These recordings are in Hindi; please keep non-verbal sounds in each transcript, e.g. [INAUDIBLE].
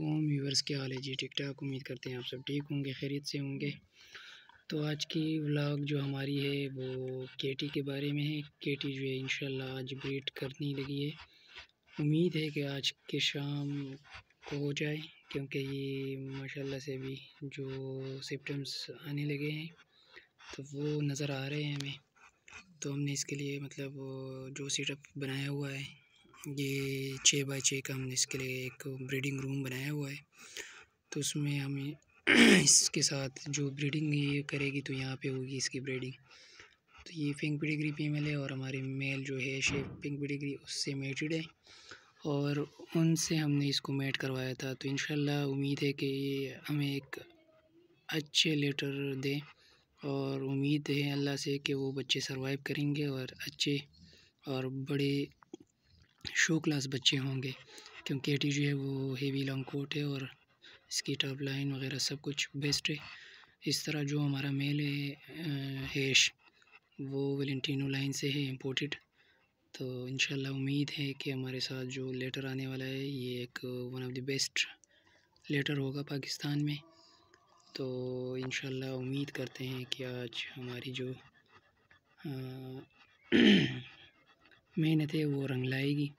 वालेकुम व्यूवर्स क्या हाल है जी ठीक ठाक उम्मीद करते हैं आप सब ठीक होंगे खैरियत से होंगे तो आज की व्लॉग जो हमारी है वो केटी के बारे में है केटी जो है इंशाल्लाह आज ब्रीड करने लगी है उम्मीद है कि आज के शाम को हो जाए क्योंकि ये माशाल्लाह से भी जो सिम्टम्स आने लगे हैं तो वो नज़र आ रहे हैं हमें तो हमने इसके लिए मतलब जो सेटअप बनाया हुआ है ये छः बाई छः का हमने इसके लिए एक ब्रीडिंग रूम बनाया हुआ है तो उसमें हमें [CLEARS THROAT] इसके साथ जो ब्रीडिंग ये करेगी तो यहाँ पे होगी इसकी ब्रीडिंग तो ये पिंक पिडिग्री फीमेल है और हमारे मेल जो है शेप पिंक पिडिग्री उससे मेटेड है और उनसे हमने इसको मेट करवाया था तो इन उम्मीद है कि ये हमें एक अच्छे लेटर दें और उम्मीद है अल्लाह से कि वो बच्चे सरवाइव करेंगे और अच्छे और बड़े शो क्लास बच्चे होंगे क्योंकि केटी जो है वो हेवी लॉन्ग कोट है और इसकी टॉप लाइन वगैरह सब कुछ बेस्ट है इस तरह जो हमारा मेल है हैश वो वेलेंटिनो लाइन से है इम्पोर्टेड तो इन उम्मीद है कि हमारे साथ जो लेटर आने वाला है ये एक one of the best letter होगा पाकिस्तान में तो इन उम्मीद करते हैं कि आज हमारी जो आ, [CLEARS THROAT] मेहनत है वो रंग लाएगी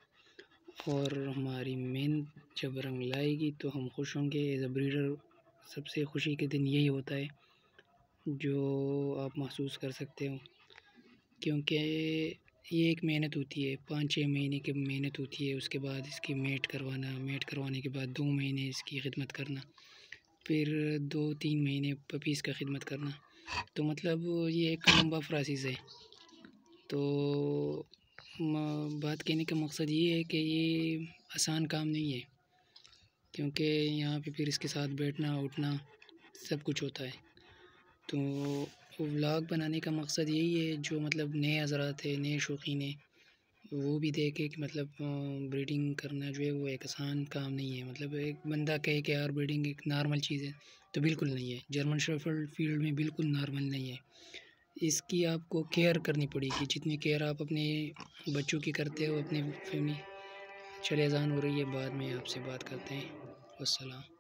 और हमारी मेहनत जब रंग लाएगी तो हम खुश होंगे एज अ ब्रीडर सबसे खुशी के दिन यही होता है जो आप महसूस कर सकते हो क्योंकि ये एक मेहनत होती है पाँच छः महीने की मेहनत होती है उसके बाद इसकी मेट करवाना मेट करवाने के बाद दो महीने इसकी खिदमत करना फिर दो तीन महीने पपीस का खिदमत करना तो मतलब ये एक लम्बा फ्रासिस है तो बात कहने का मकसद ये है कि ये आसान काम नहीं है क्योंकि यहाँ पे फिर इसके साथ बैठना उठना सब कुछ होता है तो व्लाग बनाने का मकसद यही है जो मतलब नए हजरात है नए शौकीन है वो भी देखे कि मतलब ब्रीडिंग करना जो है वो एक आसान काम नहीं है मतलब एक बंदा कहे कि यार ब्रीडिंग एक नॉर्मल चीज़ है तो बिल्कुल नहीं है जर्मन शेफर्ड फील्ड में बिल्कुल नॉर्मल नहीं है इसकी आपको केयर करनी पड़ेगी जितनी केयर आप अपने बच्चों की करते हो अपने फैमिली चले जान हो रही है बाद में आपसे बात करते हैं वसलाम